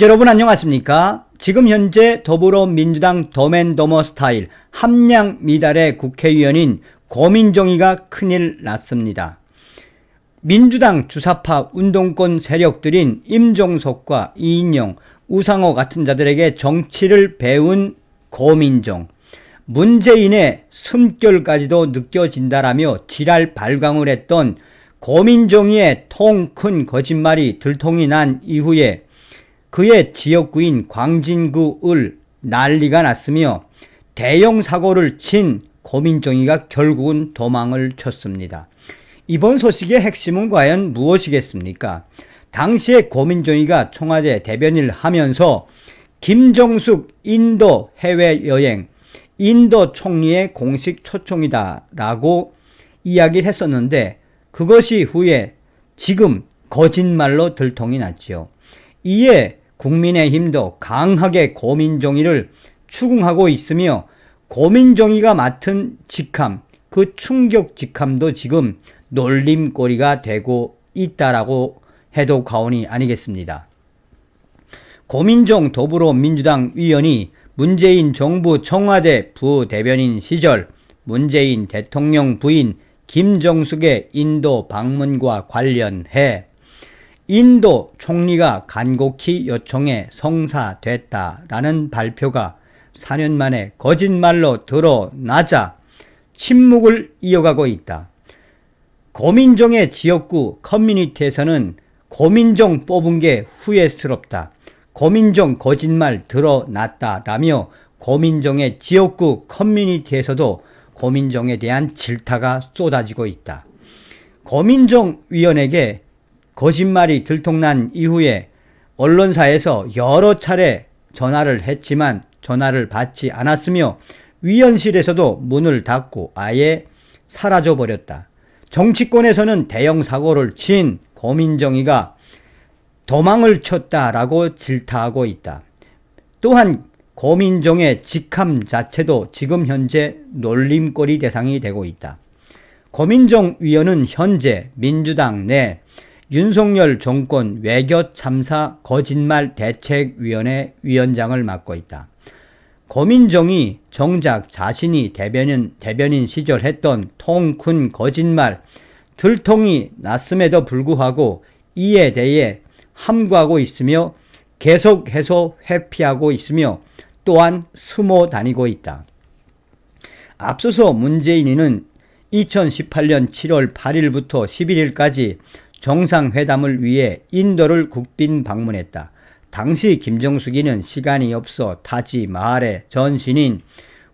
여러분 안녕하십니까? 지금 현재 더불어민주당 더맨더머 스타일 함량 미달의 국회의원인 고민정이가 큰일 났습니다. 민주당 주사파 운동권 세력들인 임종석과 이인영, 우상호 같은 자들에게 정치를 배운 고민정. 문재인의 숨결까지도 느껴진다라며 지랄 발광을 했던 고민정의 통 큰 거짓말이 들통이 난 이후에 그의 지역구인 광진구 을 난리가 났으며 대형 사고를 친 고민정이가 결국은 도망을 쳤습니다. 이번 소식의 핵심은 과연 무엇이겠습니까? 당시에 고민정이가 청와대 대변인을 하면서 김정숙 인도 해외여행 인도 총리의 공식 초청이다 라고 이야기를 했었는데 그것이 후에 지금 거짓말로 들통이 났지요. 이에 국민의힘도 강하게 고민정의를 추궁하고 있으며 고민정의가 맡은 직함, 그 충격 직함도 지금 놀림거리가 되고 있다라고 해도 과언이 아니겠습니다. 고민종 더불어민주당 위원이 문재인 정부 청와대 부대변인 시절 문재인 대통령 부인 김정숙의 인도 방문과 관련해 인도 총리가 간곡히 요청해 성사됐다라는 발표가 4년 만에 거짓말로 드러나자 침묵을 이어가고 있다. 고민종의 지역구 커뮤니티에서는 고민종 뽑은 게 후회스럽다. 고민종 거짓말 드러났다라며 고민종의 지역구 커뮤니티에서도 고민종에 대한 질타가 쏟아지고 있다. 고민종 위원에게 거짓말이 들통난 이후에 언론사에서 여러 차례 전화를 했지만 전화를 받지 않았으며 위원실에서도 문을 닫고 아예 사라져 버렸다. 정치권에서는 대형 사고를 친 고민정이가 도망을 쳤다라고 질타하고 있다. 또한 고민정의 직함 자체도 지금 현재 놀림거리 대상이 되고 있다. 고민정 위원은 현재 민주당 내 윤석열 정권 외교 참사 거짓말 대책위원회 위원장을 맡고 있다. 거민정이 정작 자신이 대변인, 대변인 시절 했던 통 큰 거짓말 들통이 났음에도 불구하고 이에 대해 함구하고 있으며 계속해서 회피하고 있으며 또한 숨어 다니고 있다. 앞서서 문재인이는 2018년 7월 8일부터 11일까지 정상회담을 위해 인도를 국빈 방문했다. 당시 김정숙이는 시간이 없어 타지 마을의 전신인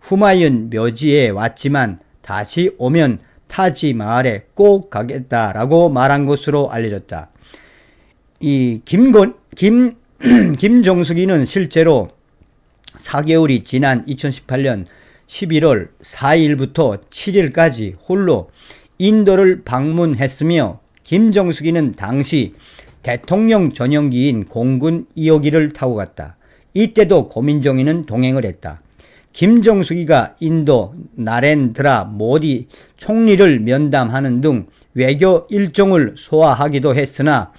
후마윤 묘지에 왔지만 다시 오면 타지 마을에 꼭 가겠다라고 말한 것으로 알려졌다. 이 김건 김 김정숙이는 실제로 4개월이 지난 2018년 11월 4일부터 7일까지 홀로 인도를 방문했으며 김정숙이는 당시 대통령 전용기인 공군 2호기를 타고 갔다. 이때도 고민정이는 동행을 했다. 김정숙이가 인도 나렌드라 모디 총리를 면담하는 등 외교 일정을 소화하기도 했으나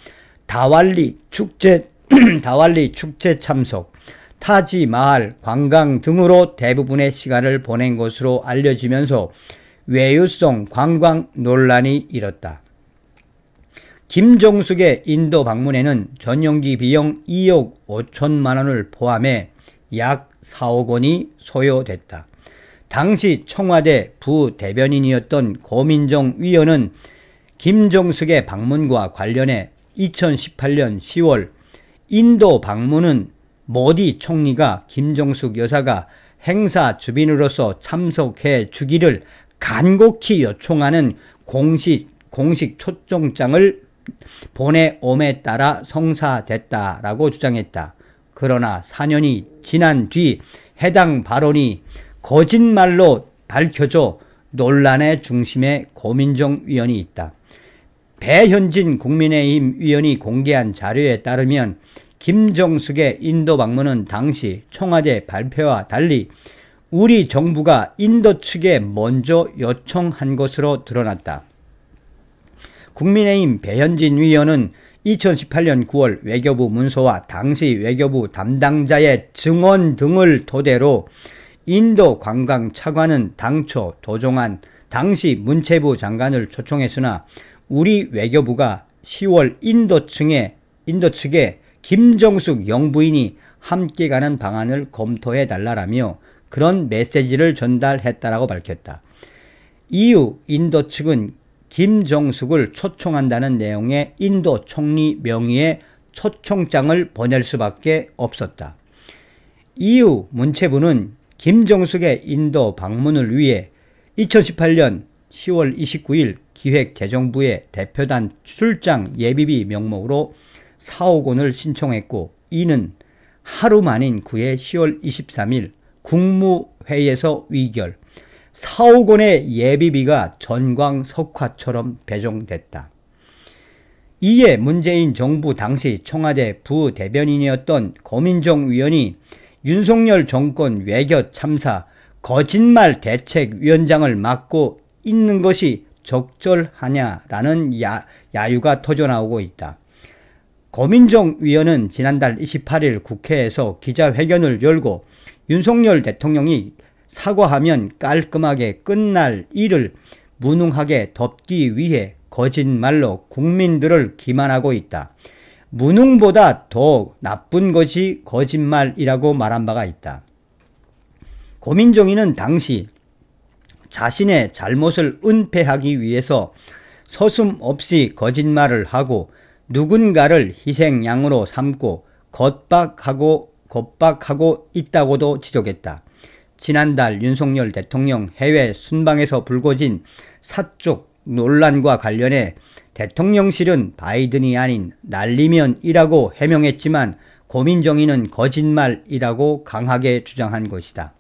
다왈리 축제 다왈리 축제 참석, 타지 마을 관광 등으로 대부분의 시간을 보낸 것으로 알려지면서 외유성 관광 논란이 일었다. 김정숙의 인도 방문에는 전용기 비용 2억 5천만 원을 포함해 약 4억 원이 소요됐다. 당시 청와대 부대변인이었던 고민정 위원은 김정숙의 방문과 관련해 2018년 10월 인도 방문은 머디 총리가 김정숙 여사가 행사 주빈으로서 참석해 주기를 간곡히 요청하는 공식, 공식 초청장을 보내옴에 따라 성사됐다라고 주장했다. 그러나 4년이 지난 뒤 해당 발언이 거짓말로 밝혀져 논란의 중심에 고민정 위원이 있다. 배현진 국민의힘 위원이 공개한 자료에 따르면 김정숙의 인도 방문은 당시 청와대 발표와 달리 우리 정부가 인도 측에 먼저 요청한 것으로 드러났다. 국민의힘 배현진 위원은 2018년 9월 외교부 문서와 당시 외교부 담당자의 증언 등을 토대로 인도 관광 차관은 당초 도종한 당시 문체부 장관을 초청했으나 우리 외교부가 10월 인도 측에 인도 측에 김정숙 영부인이 함께 가는 방안을 검토해 달라라며 그런 메시지를 전달했다라고 밝혔다. 이후 인도 측은 김정숙을 초청한다는 내용의 인도 총리 명의의 초청장을 보낼 수밖에 없었다. 이후 문체부는 김정숙의 인도 방문을 위해 2018년 10월 29일 기획재정부의 대표단 출장 예비비 명목으로 4억 원을 신청했고 이는 하루 만인 9회 10월 23일 국무회의에서 위결 4억 원의 예비비가 전광석화처럼 배정됐다. 이에 문재인 정부 당시 청와대 부대변인이었던 거민정 위원이 윤석열 정권 외교 참사 거짓말 대책위원장을 맡고 있는 것이 적절하냐라는 야, 야유가 터져나오고 있다. 거민정 위원은 지난달 28일 국회에서 기자회견을 열고 윤석열 대통령이 사과하면 깔끔하게 끝날 일을 무능하게 덮기 위해 거짓말로 국민들을 기만하고 있다. 무능보다 더 나쁜 것이 거짓말이라고 말한 바가 있다. 고민종이는 당시 자신의 잘못을 은폐하기 위해서 서슴없이 거짓말을 하고 누군가를 희생양으로 삼고 겉박하고 겉박하고 있다고도 지적했다. 지난달 윤석열 대통령 해외 순방에서 불거진 사적 논란과 관련해 대통령실은 바이든이 아닌 날리면이라고 해명했지만 고민정의는 거짓말이라고 강하게 주장한 것이다.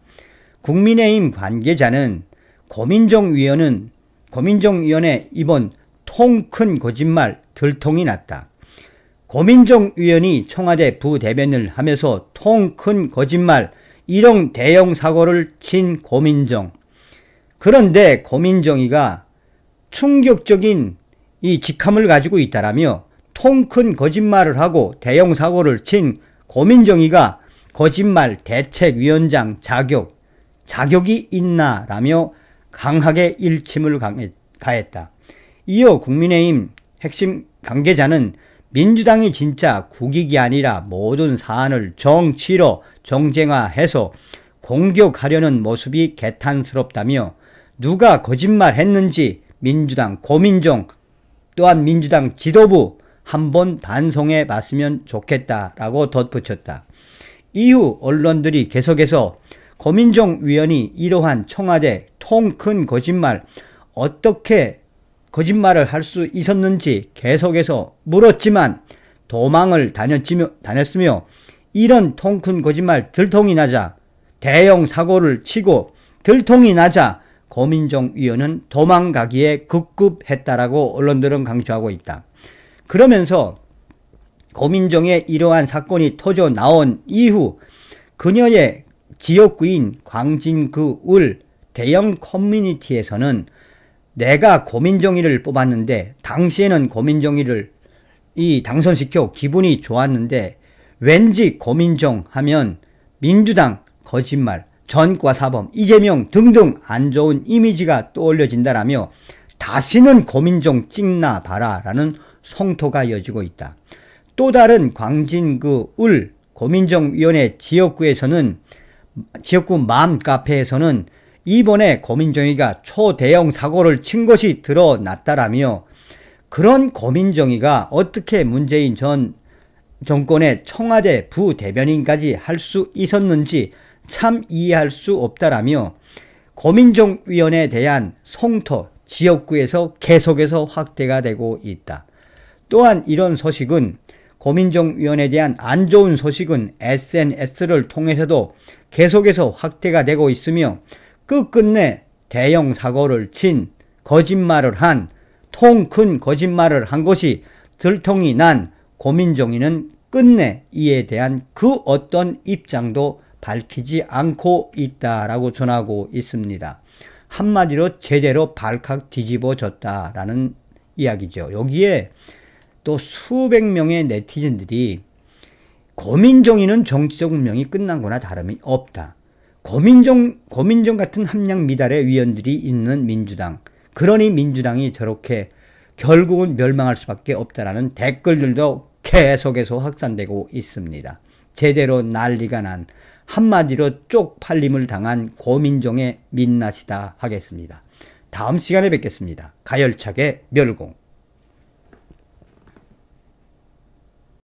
국민의힘 관계자는 고민정 위원은 고민정 위원의 이번 통 큰 거짓말 들통이 났다. 고민정 위원이 청와대 부대변을 하면서 통 큰 거짓말 이형 대형 사고를 친 고민정. 그런데 고민정이가 충격적인 이 직함을 가지고 있다라며 통 큰 거짓말을 하고 대형 사고를 친 고민정이가 거짓말 대책위원장 자격, 자격이 있나? 라며 강하게 일침을 가했다. 이어 국민의힘 핵심 관계자는 민주당이 진짜 국익이 아니라 모든 사안을 정치로 정쟁화해서 공격하려는 모습이 개탄스럽다며 누가 거짓말 했는지 민주당 고민정 또한 민주당 지도부 한번 반성해 봤으면 좋겠다라고 덧붙였다. 이후 언론들이 계속해서 고민정 위원이 이러한 청와대 통 큰 거짓말 어떻게 거짓말을 할 수 있었는지 계속해서 물었지만 도망을 다녔지며, 다녔으며 이런 통 큰 거짓말 들통이 나자 대형 사고를 치고 들통이 나자 고민정 위원은 도망가기에 급급했다라고 언론들은 강조하고 있다. 그러면서 고민정의 이러한 사건이 터져 나온 이후 그녀의 지역구인 광진구을 대형 커뮤니티에서는 내가 고민정의를 뽑았는데 당시에는 고민정의를이 당선시켜 기분이 좋았는데 왠지 고민정 하면 민주당 거짓말 전과사범 이재명 등등 안 좋은 이미지가 떠올려진다라며 다시는 고민정 찍나 봐라 라는 성토가 이어지고 있다. 또 다른 광진 구을 고민정위원회 지역구에서는 지역구 맘카페에서는 이번에 고민정이가 초대형 사고를 친 것이 드러났다라며 그런 고민정이가 어떻게 문재인 전 정권의 청와대 부대변인까지 할 수 있었는지 참 이해할 수 없다라며 고민정 위원에 대한 송토 지역구에서 계속해서 확대가 되고 있다. 또한 이런 소식은 거민정 위원에 대한 안 좋은 소식은 SNS를 통해서도 계속해서 확대가 되고 있으며 끝끝내 그 대형 사고를 친 거짓말을 한 통 큰 거짓말을 한 것이 들통이 난 고민정이는 끝내 이에 대한 그 어떤 입장도 밝히지 않고 있다라고 전하고 있습니다. 한마디로 제대로 발칵 뒤집어졌다라는 이야기죠. 여기에 또 수백 명의 네티즌들이 고민정의는 정치적 운명이 끝난 거나 다름이 없다. 고민정, 고민정 같은 함량 미달의 위원들이 있는 민주당. 그러니 민주당이 저렇게 결국은 멸망할 수밖에 없다라는 댓글들도 계속해서 확산되고 있습니다. 제대로 난리가 난 한마디로 쪽팔림을 당한 고민정의 민낯이다 하겠습니다. 다음 시간에 뵙겠습니다. 가열차게 멸공